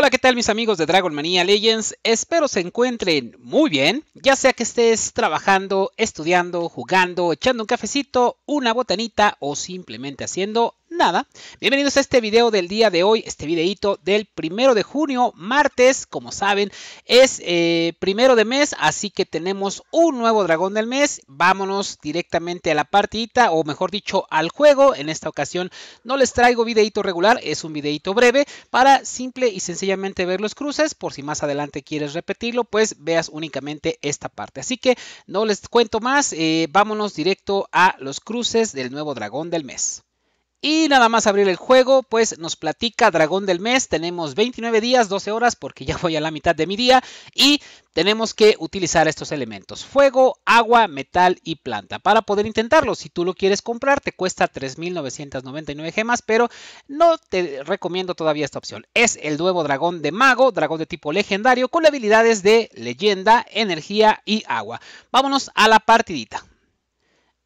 Hola, ¿qué tal mis amigos de Dragon Mania Legends? Espero se encuentren muy bien, ya sea que estés trabajando, estudiando, jugando, echando un cafecito, una botanita o simplemente haciendo nada. Bienvenidos a este video del día de hoy, este videito del primero de junio, martes, como saben, es eh, primero de mes, así que tenemos un nuevo dragón del mes. Vámonos directamente a la partida o mejor dicho, al juego. En esta ocasión no les traigo videito regular, es un videito breve para simple y sencillamente ver los cruces, por si más adelante quieres repetirlo, pues veas únicamente esta parte. Así que no les cuento más, eh, vámonos directo a los cruces del nuevo dragón del mes. Y nada más abrir el juego, pues nos platica Dragón del Mes, tenemos 29 días, 12 horas, porque ya voy a la mitad de mi día, y tenemos que utilizar estos elementos, fuego, agua, metal y planta, para poder intentarlo. Si tú lo quieres comprar, te cuesta 3.999 gemas, pero no te recomiendo todavía esta opción. Es el nuevo dragón de mago, dragón de tipo legendario, con habilidades de leyenda, energía y agua. Vámonos a la partidita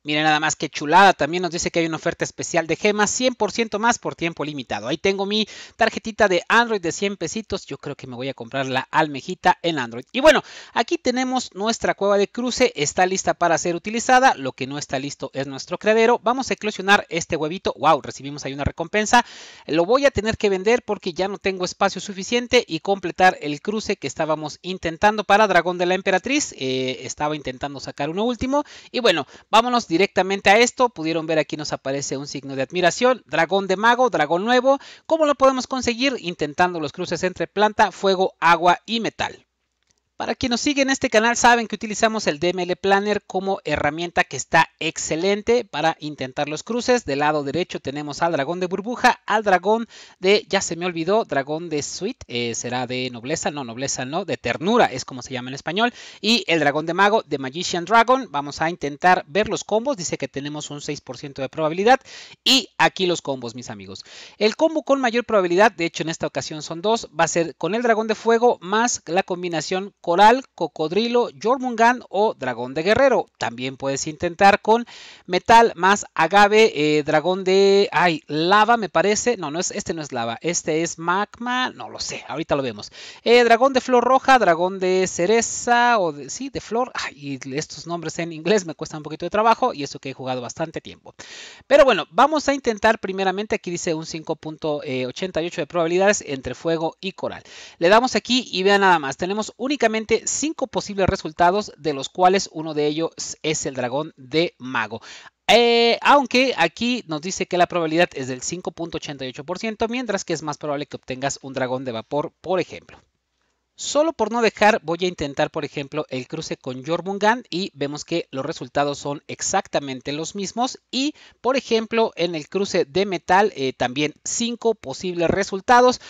miren nada más que chulada, también nos dice que hay una oferta especial de gemas, 100% más por tiempo limitado. Ahí tengo mi tarjetita de Android de 100 pesitos, yo creo que me voy a comprar la almejita en Android. Y bueno, aquí tenemos nuestra cueva de cruce, está lista para ser utilizada, lo que no está listo es nuestro credero. Vamos a eclosionar este huevito, wow, recibimos ahí una recompensa. Lo voy a tener que vender porque ya no tengo espacio suficiente y completar el cruce que estábamos intentando para Dragón de la Emperatriz. Eh, estaba intentando sacar uno último y bueno, vámonos directamente a esto, pudieron ver aquí nos aparece un signo de admiración, dragón de mago, dragón nuevo. ¿Cómo lo podemos conseguir? Intentando los cruces entre planta, fuego, agua y metal. Para quien nos sigue en este canal saben que utilizamos el DML Planner como herramienta que está excelente para intentar los cruces. Del lado derecho tenemos al dragón de burbuja, al dragón de, ya se me olvidó, dragón de suite, eh, será de nobleza, no, nobleza no, de ternura es como se llama en español. Y el dragón de mago, de Magician Dragon, vamos a intentar ver los combos, dice que tenemos un 6% de probabilidad. Y aquí los combos, mis amigos. El combo con mayor probabilidad, de hecho en esta ocasión son dos, va a ser con el dragón de fuego más la combinación coral, cocodrilo, jormungand o dragón de guerrero. También puedes intentar con metal más agave, eh, dragón de... ¡Ay! Lava me parece. No, no es, este no es lava. Este es magma. No lo sé. Ahorita lo vemos. Eh, dragón de flor roja, dragón de cereza o de... Sí, de flor. Ay, estos nombres en inglés me cuestan un poquito de trabajo y eso que he jugado bastante tiempo. Pero bueno, vamos a intentar primeramente. Aquí dice un 5.88 eh, de probabilidades entre fuego y coral. Le damos aquí y vean nada más. Tenemos únicamente cinco posibles resultados, de los cuales uno de ellos es el dragón de mago. Eh, aunque aquí nos dice que la probabilidad es del 5.88%, mientras que es más probable que obtengas un dragón de vapor, por ejemplo. Solo por no dejar voy a intentar por ejemplo el cruce con Jormungand y vemos que los resultados son exactamente los mismos y por ejemplo en el cruce de metal eh, también 5 posibles resultados.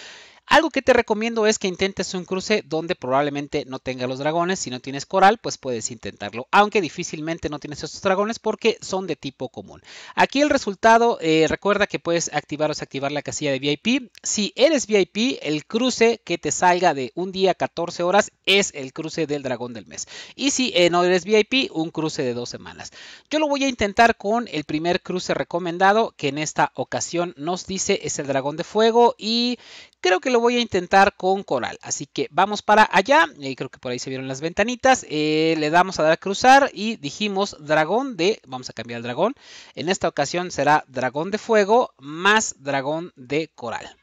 Algo que te recomiendo es que intentes un cruce donde probablemente no tenga los dragones. Si no tienes coral, pues puedes intentarlo. Aunque difícilmente no tienes esos dragones porque son de tipo común. Aquí el resultado, eh, recuerda que puedes activar o desactivar la casilla de VIP. Si eres VIP, el cruce que te salga de un día a 14 horas es el cruce del dragón del mes. Y si eh, no eres VIP, un cruce de dos semanas. Yo lo voy a intentar con el primer cruce recomendado que en esta ocasión nos dice es el dragón de fuego y Creo que lo voy a intentar con coral. Así que vamos para allá. Eh, creo que por ahí se vieron las ventanitas. Eh, le damos a dar a cruzar y dijimos dragón de... Vamos a cambiar el dragón. En esta ocasión será dragón de fuego más dragón de coral.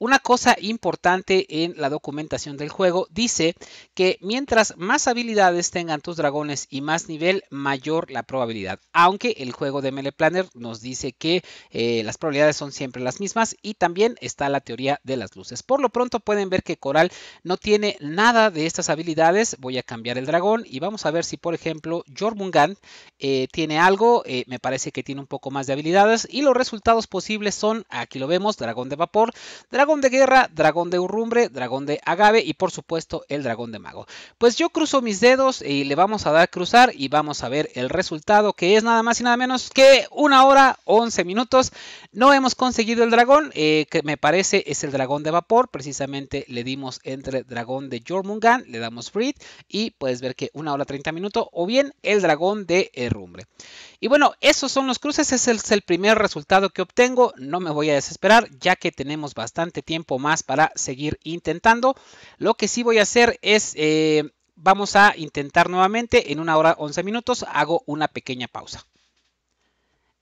Una cosa importante en la documentación del juego dice que mientras más habilidades tengan tus dragones y más nivel, mayor la probabilidad. Aunque el juego de mele Planner nos dice que eh, las probabilidades son siempre las mismas y también está la teoría de las luces. Por lo pronto pueden ver que Coral no tiene nada de estas habilidades. Voy a cambiar el dragón y vamos a ver si por ejemplo Jormungand eh, tiene algo. Eh, me parece que tiene un poco más de habilidades y los resultados posibles son, aquí lo vemos, dragón de vapor, dragón dragón de guerra, dragón de urrumbre, dragón de agave y por supuesto el dragón de mago. Pues yo cruzo mis dedos y le vamos a dar cruzar y vamos a ver el resultado que es nada más y nada menos que una hora 11 minutos. No hemos conseguido el dragón, eh, que me parece es el dragón de vapor, precisamente le dimos entre dragón de Jormungan, le damos Breed y puedes ver que una hora 30 minutos o bien el dragón de herrumbre. Y bueno, esos son los cruces, ese es el primer resultado que obtengo, no me voy a desesperar ya que tenemos bastante tiempo más para seguir intentando. Lo que sí voy a hacer es... Eh, vamos a intentar nuevamente en una hora 11 minutos. Hago una pequeña pausa.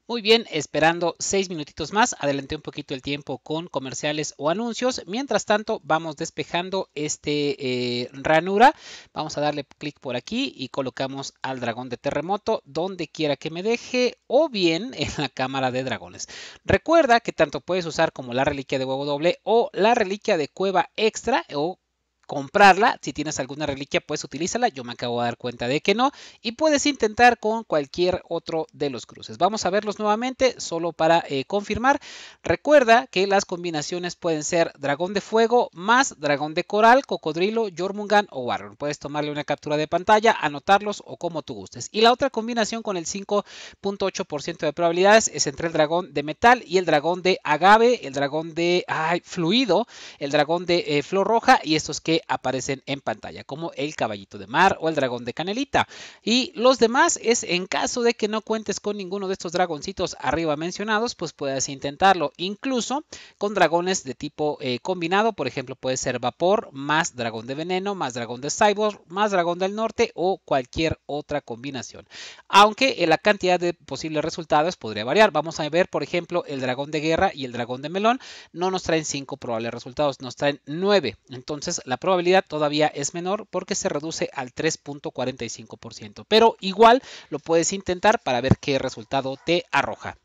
Muy bien, esperando seis minutitos más, adelanté un poquito el tiempo con comerciales o anuncios. Mientras tanto, vamos despejando este eh, ranura. Vamos a darle clic por aquí y colocamos al dragón de terremoto donde quiera que me deje o bien en la cámara de dragones. Recuerda que tanto puedes usar como la reliquia de huevo doble o la reliquia de cueva extra o comprarla. Si tienes alguna reliquia, pues utilízala. Yo me acabo de dar cuenta de que no. Y puedes intentar con cualquier otro de los cruces. Vamos a verlos nuevamente, solo para eh, confirmar. Recuerda que las combinaciones pueden ser dragón de fuego más dragón de coral, cocodrilo, jormungan o Warren. Puedes tomarle una captura de pantalla, anotarlos o como tú gustes. Y la otra combinación con el 5.8% de probabilidades es entre el dragón de metal y el dragón de agave, el dragón de fluido, el dragón de eh, flor roja y estos que aparecen en pantalla, como el caballito de mar o el dragón de canelita. Y los demás es en caso de que no cuentes con ninguno de estos dragoncitos arriba mencionados, pues puedes intentarlo. Incluso con dragones de tipo eh, combinado, por ejemplo, puede ser vapor más dragón de veneno, más dragón de cyborg, más dragón del norte o cualquier otra combinación. Aunque eh, la cantidad de posibles resultados podría variar. Vamos a ver, por ejemplo, el dragón de guerra y el dragón de melón. No nos traen 5 probables resultados, nos traen 9. Entonces, la probabilidad todavía es menor porque se reduce al 3.45%, pero igual lo puedes intentar para ver qué resultado te arroja.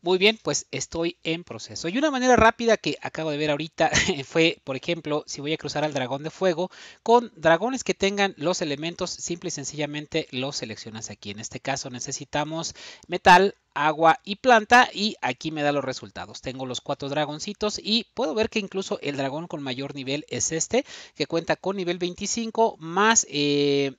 Muy bien, pues estoy en proceso. Y una manera rápida que acabo de ver ahorita fue, por ejemplo, si voy a cruzar al dragón de fuego, con dragones que tengan los elementos, simple y sencillamente los seleccionas aquí. En este caso necesitamos metal, agua y planta y aquí me da los resultados. Tengo los cuatro dragoncitos y puedo ver que incluso el dragón con mayor nivel es este que cuenta con nivel 25 más eh,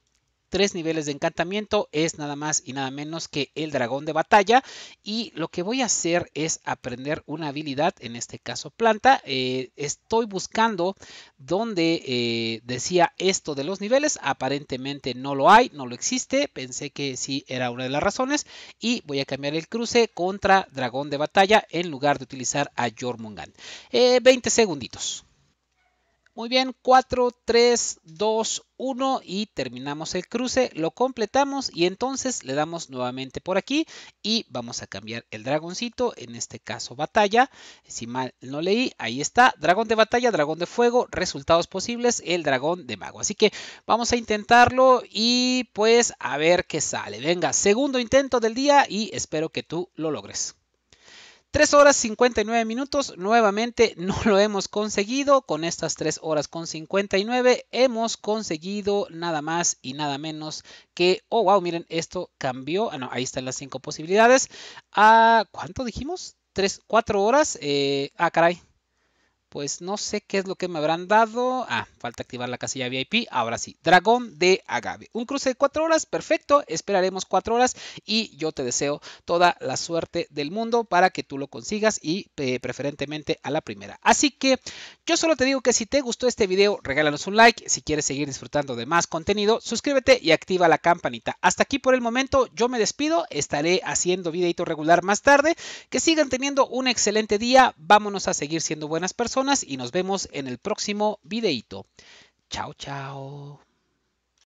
tres niveles de encantamiento es nada más y nada menos que el dragón de batalla y lo que voy a hacer es aprender una habilidad en este caso planta eh, estoy buscando donde eh, decía esto de los niveles aparentemente no lo hay no lo existe pensé que sí era una de las razones y voy a cambiar el cruce contra dragón de batalla en lugar de utilizar a Jormungand 20 eh, segunditos muy bien, 4, 3, 2, 1 y terminamos el cruce, lo completamos y entonces le damos nuevamente por aquí y vamos a cambiar el dragoncito, en este caso batalla, si mal no leí, ahí está, dragón de batalla, dragón de fuego, resultados posibles, el dragón de mago. Así que vamos a intentarlo y pues a ver qué sale. Venga, segundo intento del día y espero que tú lo logres. 3 horas 59 minutos, nuevamente no lo hemos conseguido. Con estas 3 horas con 59 hemos conseguido nada más y nada menos que, oh wow, miren, esto cambió. Ah, no, ahí están las 5 posibilidades. ¿A ah, cuánto dijimos? 3, 4 horas. Eh, ah, caray, pues no sé qué es lo que me habrán dado. Ah, falta activar la casilla VIP. Ahora sí, dragón de agave. Un cruce de cuatro horas, perfecto. Esperaremos cuatro horas y yo te deseo toda la suerte del mundo para que tú lo consigas y eh, preferentemente a la primera. Así que yo solo te digo que si te gustó este video, regálanos un like. Si quieres seguir disfrutando de más contenido, suscríbete y activa la campanita. Hasta aquí por el momento, yo me despido. Estaré haciendo videito regular más tarde. Que sigan teniendo un excelente día. Vámonos a seguir siendo buenas personas y nos vemos en el próximo videito. Chao, chao.